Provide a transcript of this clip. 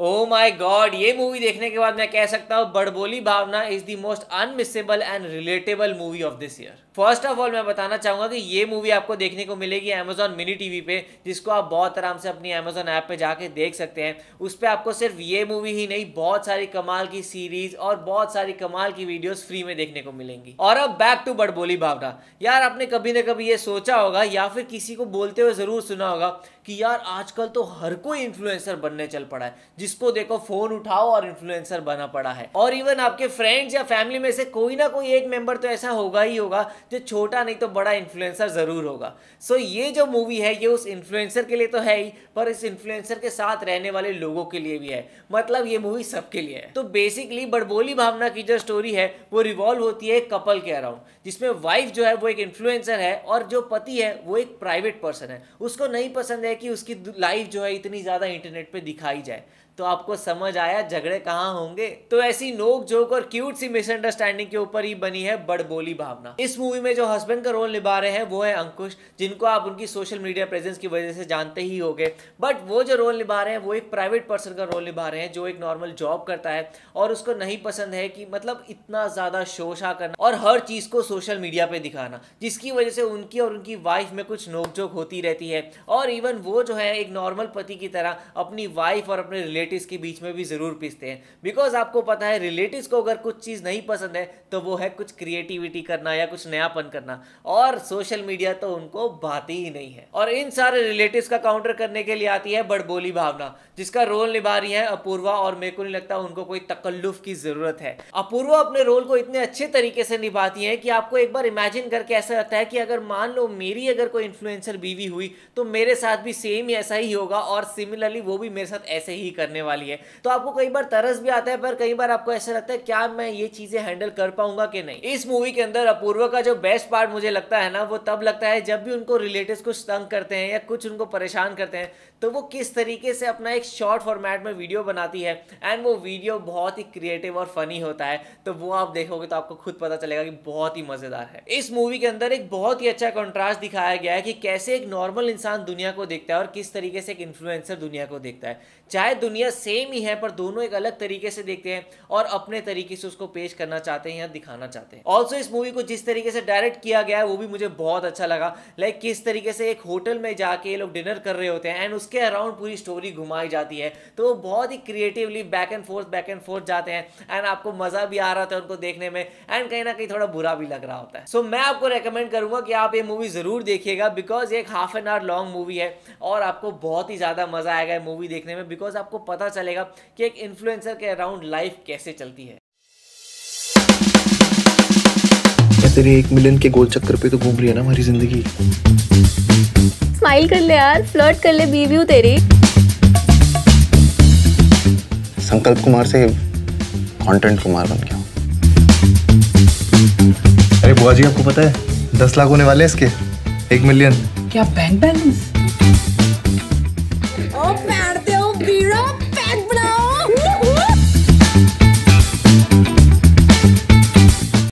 O my god ये movie देखने के बाद मैं कह सकता हूँ Badboli Bhavna is the most unmissable and relatable movie of this year first of all मैं बताना चाहूंगा कि ये मूवी आपको देखने को मिलेगी अमेजॉन मिनी टीवी पे जिसको आप बहुत आराम से अपनी अमेजॉन ऐप पे जाके देख सकते हैं उस पर आपको सिर्फ ये मूवी ही नहीं बहुत सारी कमाल की सीरीज और बहुत सारी कमाल की वीडियोज फ्री में देखने को मिलेंगी और अब बैक टू बड़बोली भावना यार आपने कभी ना कभी ये सोचा होगा या फिर किसी को बोलते हुए जरूर सुना होगा कि यार आजकल तो हर कोई इन्फ्लुएंसर बनने चल पड़ा है जिसको देखो फोन उठाओ और इन्फ्लुएंसर बना पड़ा है और इवन आपके फ्रेंड्स या फैमिली में से कोई ना कोई एक मेंबर तो ऐसा होगा ही होगा जो छोटा नहीं तो बड़ा इन्फ्लुएंसर ज़रूर होगा सो so, ये जो मूवी है ये उस इन्फ्लुएंसर के लिए तो है ही पर इस इन्फ्लुएंसर के साथ रहने वाले लोगों के लिए भी है मतलब ये मूवी सबके लिए है तो बेसिकली बड़बोली भावना की जो स्टोरी है वो रिवॉल्व होती है कपल के अराउंड जिसमें वाइफ जो है वो एक इन्फ्लुएंसर है और जो पति है वो एक प्राइवेट पर्सन है उसको नहीं पसंद है कि उसकी लाइफ जो है इतनी ज़्यादा इंटरनेट पर दिखाई जाए तो आपको समझ आया झगड़े कहाँ होंगे तो ऐसी नोक जोक और क्यूट सी मिसअंडरस्टैंडिंग के ऊपर ही बनी है बड़बोली भावना इस मूवी में जो हस्बैंड का रोल निभा रहे हैं वो है अंकुश जिनको आप उनकी सोशल मीडिया प्रेजेंस की वजह से जानते ही हो बट वो जो रोल निभा रहे हैं वो एक प्राइवेट पर्सन का रोल निभा रहे हैं जो एक नॉर्मल जॉब करता है और उसको नहीं पसंद है कि मतलब इतना ज़्यादा शोशा करना और हर चीज़ को सोशल मीडिया पर दिखाना जिसकी वजह से उनकी और उनकी वाइफ में कुछ नोकझोंक होती रहती है और इवन वो जो है एक नॉर्मल पति की तरह अपनी वाइफ और अपने रिलेटिव रिलेटिव्स के बीच में भी ज़रूर पीसते हैं बिकॉज आपको पता है रिलेटिव्स को अगर कुछ चीज़ नहीं पसंद है तो वो है कुछ क्रिएटिविटी करना या कुछ नयापन करना और सोशल मीडिया तो उनको भाती ही नहीं है और इन सारे रिलेटिव्स का काउंटर करने के लिए आती है बड़बोली भावना जिसका रोल निभा रही है अपूर्वा और मेरे को नहीं लगता उनको कोई तकल्लुफ की ज़रूरत है अपूर्वा अपने रोल को इतने अच्छे तरीके से निभाती हैं कि आपको एक बार इमेजिन करके ऐसा लगता है कि अगर मान लो मेरी अगर कोई इन्फ्लुएंसर बीवी हुई तो मेरे साथ भी सेम ऐसा ही होगा और सिमिलरली वो भी मेरे साथ ऐसे ही करने करने वाली है तो आपको कई बार तरस भी आता है पर कई बार आपको ऐसा लगता है क्या मैं ये चीज़ें हैंडल कर पाऊंगा कि नहीं इस मूवी के अंदर अपूर्व का जो बेस्ट पार्ट मुझे लगता है ना वो तब लगता है जब भी उनको रिलेटिव कुछ तंग करते हैं या कुछ उनको परेशान करते हैं तो वो किस तरीके से अपना एक शॉर्ट फॉर्मेट में वीडियो बनाती है एंड वो वीडियो बहुत ही क्रिएटिव और फनी होता है तो वो आप देखोगे तो आपको खुद पता चलेगा कि बहुत ही मज़ेदार है इस मूवी के अंदर एक बहुत ही अच्छा कॉन्ट्रास्ट दिखाया गया है कि कैसे एक नॉर्मल इंसान दुनिया को देखता है और किस तरीके से एक इन्फ्लुएंसर दुनिया को देखता है चाहे दुनिया नज़रिया सेम ही है पर दोनों एक अलग तरीके से देखते हैं और अपने तरीके से उसको पेश करना चाहते हैं या दिखाना चाहते हैं ऑल्सो इस मूवी को जिस तरीके से डायरेक्ट किया गया है वो भी मुझे बहुत अच्छा लगा लाइक किस तरीके से एक होटल में जाके ये लोग डिनर कर रहे होते हैं एंड उसके अराउंड पूरी स्टोरी घुमाई जाती है तो वो बहुत ही creatively back and forth back and forth जाते हैं एंड आपको मज़ा भी आ रहा था उनको देखने में एंड कहीं ना कहीं थोड़ा बुरा भी लग रहा होता है सो so, मैं आपको रेकमेंड करूंगा कि आप ये मूवी ज़रूर देखिएगा बिकॉज एक half an hour long movie है और आपको बहुत ही ज़्यादा मज़ा आएगा मूवी देखने में बिकॉज आपको पता चलेगा कि एक इन्फ्लुएंसर के अराउंड लाइफ कैसे चलती है तेरे एक मिलियन के गोल चक्कर पे तो घूम रही है ना हमारी जिंदगी स्माइल कर ले यार फ्लर्ट कर ले बीवी हूँ तेरी संकल्प कुमार से कंटेंट कुमार बन गया अरे बुआ जी आपको पता है दस लाख होने वाले हैं इसके एक मिलियन क्या बैंक बैलेंस